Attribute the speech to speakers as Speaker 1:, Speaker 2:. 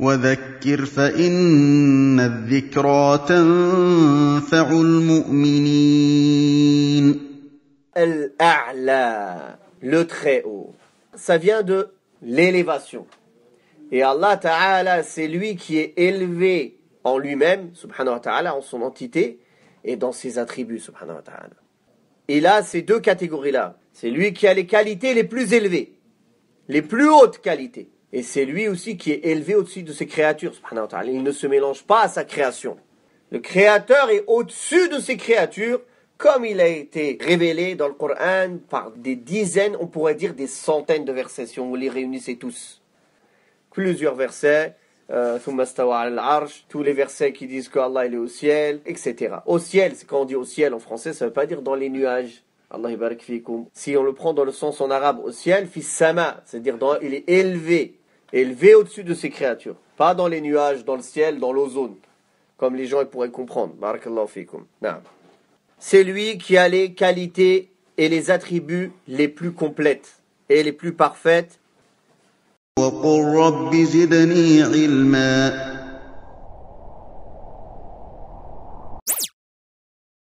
Speaker 1: وذكر فان الذكرى تنفع المؤمنين
Speaker 2: le très haut ça vient de l'élévation et Allah ta'ala c'est lui qui est élevé en lui-même subhanahu wa ta'ala en son entité et dans ses attributs subhanahu wa ta'ala et là ces deux catégories là c'est lui qui a les qualités les plus élevées les plus hautes qualités et c'est lui aussi qui est élevé au-dessus de ses créatures. Il ne se mélange pas à sa création. Le Créateur est au-dessus de ses créatures, comme il a été révélé dans le Coran par des dizaines, on pourrait dire des centaines de versets, si on les réunissait tous. Plusieurs versets, euh, tous les versets qui disent qu'Allah est au ciel, etc. Au ciel, c'est quand on dit au ciel en français, ça ne veut pas dire dans les nuages. Allah Si on le prend dans le sens en arabe, au ciel, fils sama, c'est-à-dire il est élevé élevé au-dessus de ces créatures. Pas dans les nuages, dans le ciel, dans l'ozone, comme les gens pourraient comprendre. C'est lui qui a les qualités et les attributs les plus complètes et les plus parfaites.